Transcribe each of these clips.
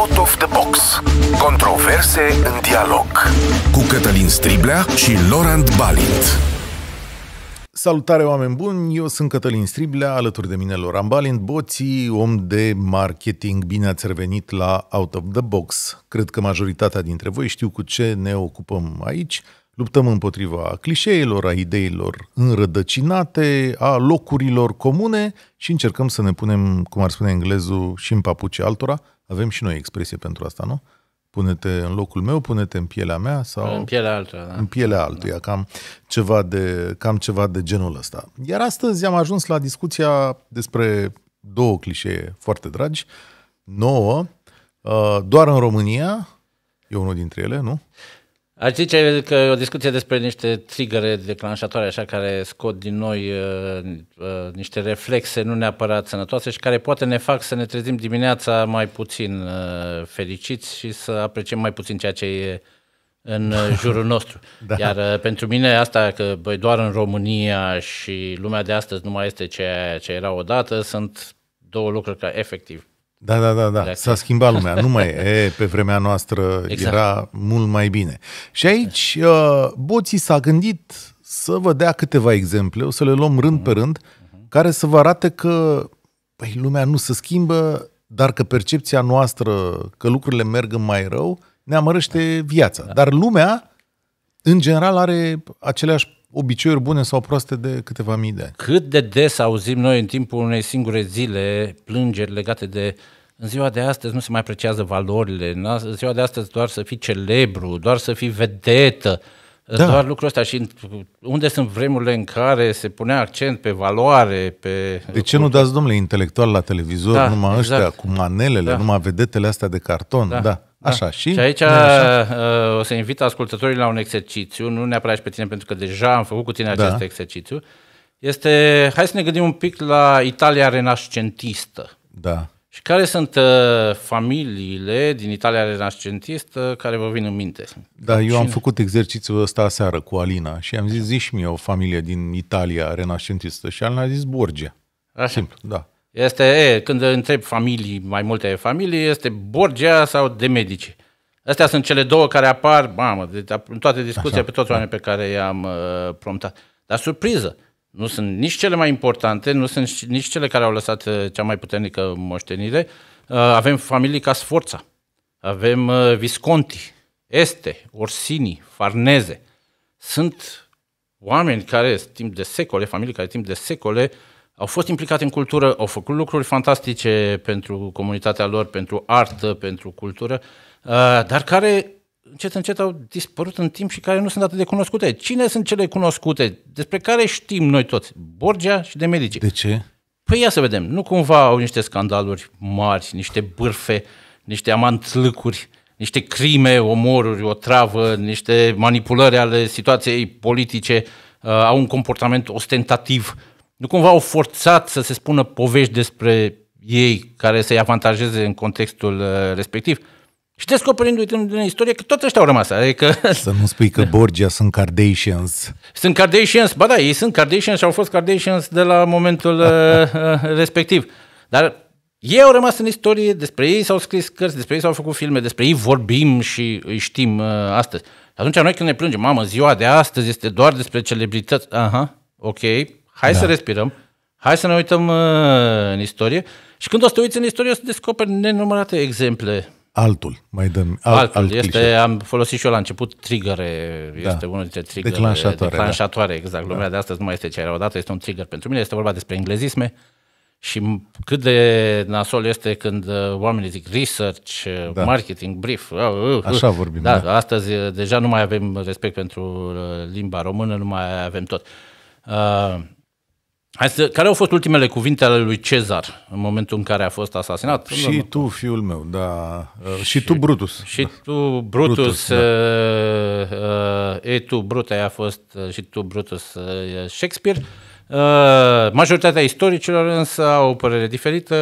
Out of the Box. Controverse în dialog. Cu Cătălin Striblea și Laurent Balint. Salutare oameni buni, eu sunt Cătălin Striblea, alături de mine Laurent Balint, boții, om de marketing, bine ați revenit la Out of the Box. Cred că majoritatea dintre voi știu cu ce ne ocupăm aici, Luptăm împotriva clișeilor, a ideilor înrădăcinate, a locurilor comune și încercăm să ne punem, cum ar spune englezul, și în papuce altora. Avem și noi expresie pentru asta, nu? Pune-te în locul meu, pune-te în pielea mea sau... În pielea altuia, da. În pielea da. altuia, da. cam, ceva de, cam ceva de genul ăsta. Iar astăzi am ajuns la discuția despre două clișee foarte dragi, nouă, uh, doar în România, e unul dintre ele, nu? Aș zice că e o discuție despre niște trigăre declanșatoare, așa, care scot din noi uh, uh, niște reflexe nu neapărat sănătoase și care poate ne fac să ne trezim dimineața mai puțin uh, fericiți și să apreciem mai puțin ceea ce e în uh, jurul nostru. da. Iar uh, pentru mine asta că băi, doar în România și lumea de astăzi nu mai este ceea ce era odată, sunt două lucruri care efectiv da, da, da, da. S-a schimbat lumea. Nu mai e. Pe vremea noastră exact. era mult mai bine. Și aici uh, Boții s-a gândit să vă dea câteva exemple, o să le luăm rând pe rând, care să vă arate că păi, lumea nu se schimbă, dar că percepția noastră că lucrurile merg mai rău ne amărăște da. viața. Da. Dar lumea, în general, are aceleași obiceiuri bune sau proaste de câteva mii de ani. Cât de des auzim noi în timpul unei singure zile plângeri legate de în ziua de astăzi nu se mai apreciază valorile, în ziua de astăzi doar să fii celebru, doar să fii vedetă, da. doar lucrul ăsta. Și unde sunt vremurile în care se punea accent pe valoare, pe... De ce nu dați, domnule, intelectual la televizor, da, numai exact. ăștia, cu manelele, da. numai vedetele astea de carton, da. da. Da. Așa, și? Și aici așa. Uh, o să invit ascultătorii la un exercițiu, nu neapărat și pe tine, pentru că deja am făcut cu tine da. acest exercițiu. Este, hai să ne gândim un pic la Italia renascentistă. Da. Și care sunt uh, familiile din Italia renascentistă care vă vin în minte? Da, eu am făcut exercițiul ăsta aseară cu Alina și am zis, zici mi o familie din Italia renascentistă. Și Alina a zis Borgia. Așa. Simplu, da. Este, e, când întreb familii, mai multe familii, este Borgia sau de medici. Astea sunt cele două care apar, mamă, de, în toate discuțiile, Așa. pe toți oamenii da. pe care i-am uh, promptat. Dar surpriză, nu sunt nici cele mai importante, nu sunt nici cele care au lăsat uh, cea mai puternică moștenire. Uh, avem familii ca Sforța, avem uh, Visconti, Este, Orsini, Farneze. Sunt oameni care, timp de secole, familii care timp de secole uh, au fost implicate în cultură, au făcut lucruri fantastice pentru comunitatea lor, pentru artă, pentru cultură, uh, dar care încet, încet au dispărut în timp și care nu sunt atât de cunoscute. Cine sunt cele cunoscute, despre care știm noi toți? Borgia și de Medici. De ce? Păi ia să vedem, nu cumva au niște scandaluri mari, niște bârfe, niște amantlâcuri, niște crime, omoruri, o travă, niște manipulări ale situației politice, uh, au un comportament ostentativ, nu cumva au forțat să se spună povești despre ei care să-i avantajeze în contextul uh, respectiv. Și descoperindu-i din istorie că toți ăștia au rămas. Adică... Să nu spui că da. Borgia sunt Kardashians. Sunt Kardashians, ba da, ei sunt Kardashians și au fost Kardashians de la momentul uh, uh, respectiv. Dar ei au rămas în istorie, despre ei s-au scris cărți, despre ei s-au făcut filme, despre ei vorbim și îi știm astăzi. Atunci noi când ne plângem, mamă, ziua de astăzi este doar despre celebrități. Aha, ok, Hai da. să respirăm, hai să ne uităm uh, în istorie și când o să te uiți în istorie o să descoperi nenumărate exemple altul. Mai dăm alt, altul. Alt este, am folosit și eu la început da. este da. unul dintre trigger declanșatoare. declanșatoare da. Exact, da. lumea da. de astăzi nu mai este ce era odată, este un trigger pentru mine, este vorba despre englezisme și cât de nasol este când uh, oamenii zic research, uh, da. marketing, brief. Uh, Așa vorbim. Da, da, astăzi deja nu mai avem respect pentru limba română, nu mai avem tot. Uh, Hai să, care au fost ultimele cuvinte ale lui Cezar în momentul în care a fost asasinat? Și Domnul. tu, fiul meu, da. Uh, și, și tu, Brutus. Și da. tu, Brutus. Brutus da. uh, uh e tu, Brute, a fost uh, și tu, Brutus, uh, Shakespeare. Uh, majoritatea istoricilor însă au o părere diferită.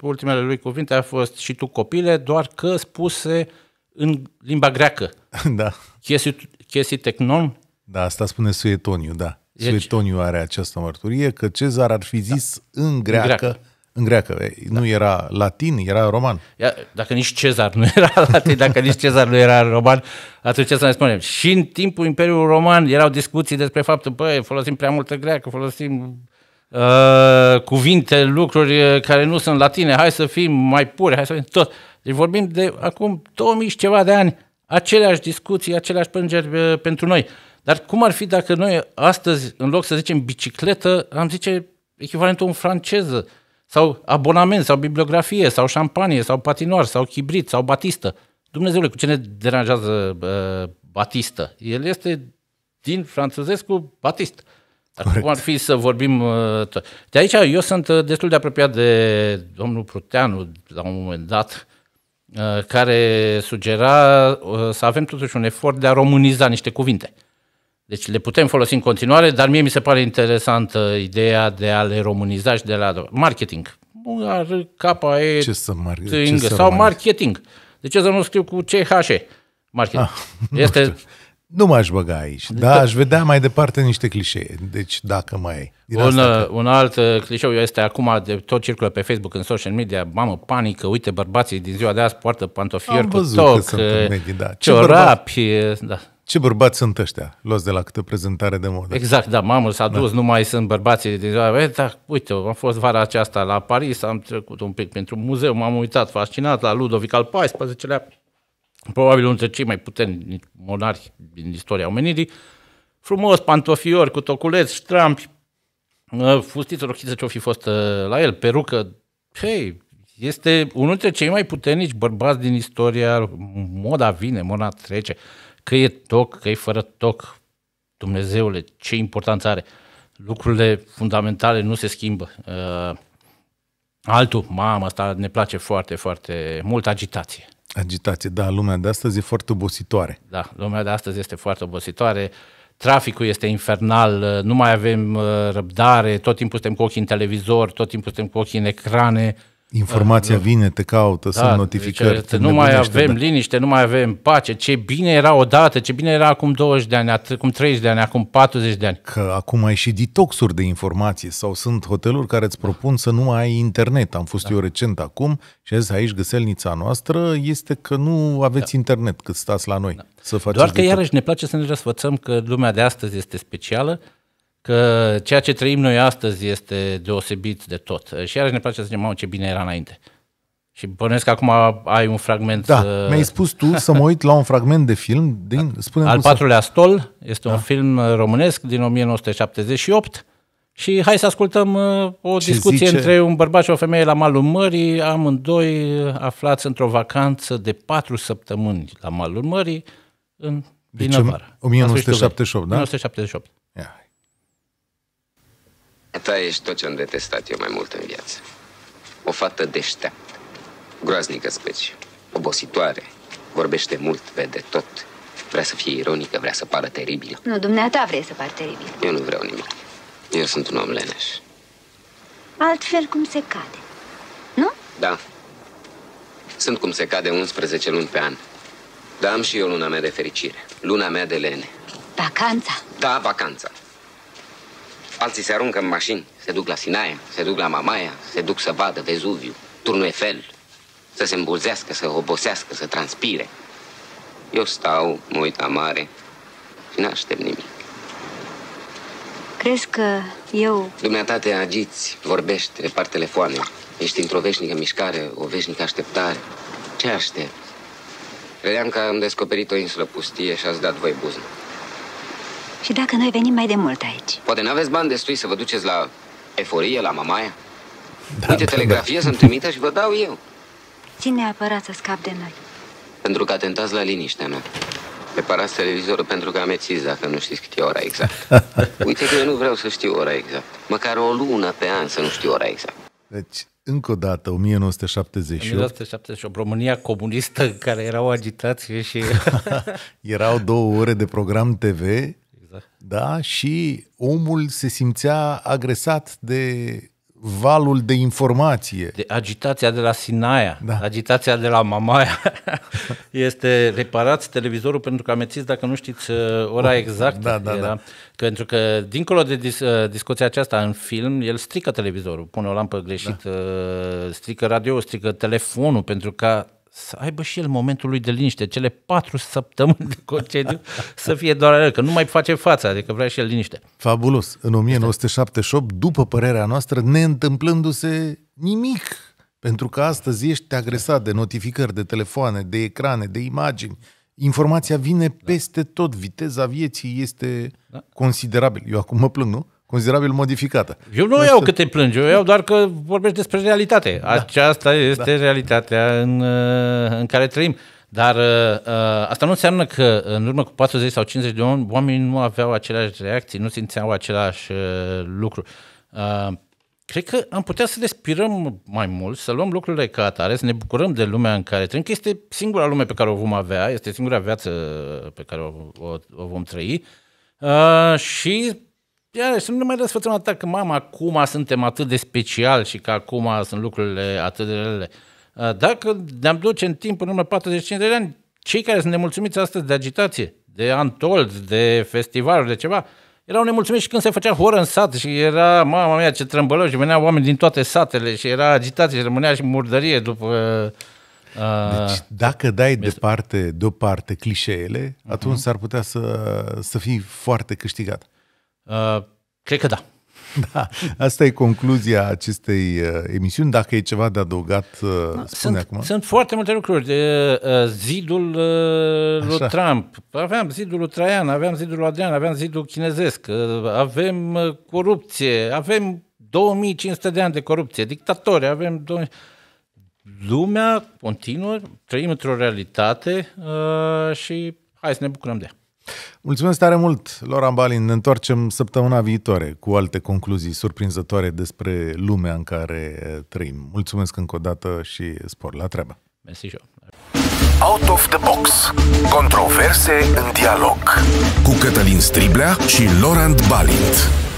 Ultimele lui cuvinte a fost și tu, copile, doar că spuse în limba greacă. Da. Chiesi, chiesi tecnon? Da, asta spune Suetoniu, da. Deci- Suetoniu are această mărturie, că Cezar ar fi da. zis da. în greacă, în greacă în greacă. Da. Nu era latin, era roman. Ia, dacă nici Cezar nu era latin, dacă nici Cezar nu era roman, atunci ce să ne spunem? Și în timpul Imperiului Roman erau discuții despre faptul, băi, folosim prea multă greacă, folosim uh, cuvinte, lucruri uh, care nu sunt latine, hai să fim mai pure, hai să fim tot. Deci vorbim de acum 2000 și ceva de ani aceleași discuții, aceleași plângeri uh, pentru noi. Dar cum ar fi dacă noi astăzi, în loc să zicem bicicletă, am zice echivalentul în franceză, sau abonament, sau bibliografie, sau șampanie, sau patinoar, sau chibrit, sau batistă. Dumnezeule, cu ce ne deranjează uh, batistă? El este din francezescu batist. Dar Correct. cum ar fi să vorbim... Uh, de aici eu sunt uh, destul de apropiat de domnul Pruteanu la un moment dat, uh, Uh, care sugera uh, să avem totuși un efort de a româniza niște cuvinte. Deci le putem folosi în continuare, dar mie mi se pare interesantă ideea de a le româniza și de la marketing. Ar capa e ce să mar- ce sau să marketing. De deci ce să nu scriu cu CHE? Marketing. Ah, este nu m-aș băga aici, da, aș vedea mai departe niște clișee, deci dacă mai ai. Un, că... Uh, un alt uh, clișeu este acum, de tot circulă pe Facebook, în social media, mamă, panică, uite bărbații din ziua de azi poartă pantofiori Am cu toc, că uh, medii, da. ciorapi, bărbați, da. Ce bărbați sunt ăștia, luați de la câte prezentare de modă. Exact, da, mamă, s-a da. dus, da. nu mai sunt bărbații din ziua de da, uite, am fost vara aceasta la Paris, am trecut un pic pentru muzeu, m-am uitat fascinat la Ludovic al XIV-lea, probabil unul dintre cei mai puternici monarhi din istoria omenirii, frumos, pantofiori, cu toculeți, ștrampi, fustiță rochiță ce-o fi fost ă, la el, perucă, hei, este unul dintre cei mai puternici bărbați din istoria, moda vine, moda trece, că e toc, că e fără toc, Dumnezeule, ce importanță are. Lucrurile fundamentale nu se schimbă. Ă, altul, mama, asta ne place foarte, foarte mult, agitație. Agitație, da, lumea de astăzi e foarte obositoare. Da, lumea de astăzi este foarte obositoare. Traficul este infernal, uh, nu mai avem uh, răbdare, tot timpul suntem cu ochii în televizor, tot timpul suntem cu ochii în ecrane, Informația da, vine, te caută, da, sunt notificări. Deci, te nu mai avem da. liniște, nu mai avem pace. Ce bine era odată, ce bine era acum 20 de ani, acum 30 de ani, acum 40 de ani. Că acum ai și detoxuri de informație sau sunt hoteluri care îți propun să nu ai internet. Am fost da. eu recent acum și azi aici găselnița noastră este că nu aveți da. internet cât stați la noi. Da. Să Doar că detox. iarăși ne place să ne răsfățăm că lumea de astăzi este specială că ceea ce trăim noi astăzi este deosebit de tot. Și iarăși ne place să zicem, mamă, ce bine era înainte. Și bănuiesc că acum ai un fragment... Da, uh... mi-ai spus tu să mă uit la un fragment de film din... spune Al patrulea să... Stol este da. un film românesc din 1978 și hai să ascultăm uh, o Ce discuție zice? între un bărbat și o femeie la malul mării, amândoi uh, aflați într-o vacanță de patru săptămâni la malul mării în deci, din 1978, da? 1978. Ta ești tot ce-am detestat eu mai mult în viață. O fată deșteaptă, groaznică specie, obositoare, vorbește mult, vede tot. Vrea să fie ironică, vrea să pară teribilă. Nu, dumneata vrei să pară teribil. Eu nu vreau nimic. Eu sunt un om leneș. Altfel cum se cade, nu? Da. Sunt cum se cade 11 luni pe an. Dar am și eu luna mea de fericire, luna mea de lene. Vacanța? Da, vacanța. Alții se aruncă în mașini, se duc la Sinaia, se duc la Mamaia, se duc să vadă Vezuviu, turnul Eiffel, să se îmbulzească, să obosească, să transpire. Eu stau, mă uit la mare și n-aștept nimic. Crezi că eu... Dumneata te agiți, vorbești, repar telefoane. Ești într-o veșnică mișcare, o veșnică așteptare. Ce aștept? Credeam că am descoperit o insulă pustie și ați dat voi buznă. Și dacă noi venim mai de mult aici? Poate n-aveți bani destui să vă duceți la eforie, la mamaia? Da, Uite, da, da. telegrafie da. să-mi trimită și vă dau eu. Țin neapărat să scap de noi. Pentru că atentați la liniștea mea. Reparați televizorul pentru că amețiți dacă nu știți cât e ora exact. Uite că eu nu vreau să știu ora exact. Măcar o lună pe an să nu știu ora exact. Deci, încă o dată, 1978. 1978, România comunistă, care erau agitație și... Erau două ore de program TV Exact. Da? Și omul se simțea agresat de valul de informație. De agitația de la Sinaia, da. agitația de la Mamaia. este reparați televizorul pentru că amețiți dacă nu știți uh, ora oh, exactă. Da, da, era. da. Pentru că dincolo de dis- uh, discuția aceasta în film, el strică televizorul, pune o lampă greșită, da. strică radio, strică telefonul pentru că să aibă și el momentul lui de liniște, cele patru săptămâni de concediu să fie doar el, că nu mai face fața, adică vrea și el liniște. Fabulos. În 1978, după părerea noastră, neîntâmplându-se nimic, pentru că astăzi ești agresat de notificări, de telefoane, de ecrane, de imagini, informația vine da. peste tot, viteza vieții este da. considerabil considerabilă. Eu acum mă plâng, nu? considerabil modificată. Eu nu Asta... iau te plângi, eu iau doar că vorbești despre realitate. Da. Aceasta este da. realitatea în, uh, în care trăim. Dar uh, uh, asta nu înseamnă că în urmă cu 40 sau 50 de ani oamenii nu aveau aceleași reacții, nu simțeau același uh, lucru. Uh, cred că am putea să respirăm mai mult, să luăm lucrurile ca atare, să ne bucurăm de lumea în care trăim, că este singura lume pe care o vom avea, este singura viață pe care o, o, o vom trăi uh, și iar să nu ne mai răsfățăm atât că mama, acum suntem atât de special și că acum sunt lucrurile atât de rele. Uh, dacă ne-am duce în timp, în urmă 45 de ani, cei care sunt nemulțumiți astăzi de agitație, de antold, de festivaluri, de ceva, erau nemulțumiți și când se făcea horă în sat și era, mama mea, ce trâmbălău și veneau oameni din toate satele și era agitație și rămânea și murdărie după... Uh, deci uh, dacă dai este... departe, deoparte clișeele, mhm. atunci uh-huh. s-ar putea să, să fii foarte câștigat. Uh, cred că da. Da, asta e concluzia acestei uh, emisiuni. Dacă e ceva de adăugat, uh, da, spune sunt, acum. Sunt foarte multe lucruri. Zidul lui Trump, aveam zidul lui Traian, aveam zidul lui Adrian, aveam zidul chinezesc, avem corupție, avem 2500 de ani de corupție, dictatori, avem... 2000 lumea continuă, trăim într-o realitate uh, și hai să ne bucurăm de ea. Mulțumesc tare mult, Loran Balin. Ne întoarcem săptămâna viitoare cu alte concluzii surprinzătoare despre lumea în care trăim. Mulțumesc încă o dată și spor la treabă. Mersi și Out of the Box. Controverse în dialog. Cu Cătălin Striblea și Laurent Balint.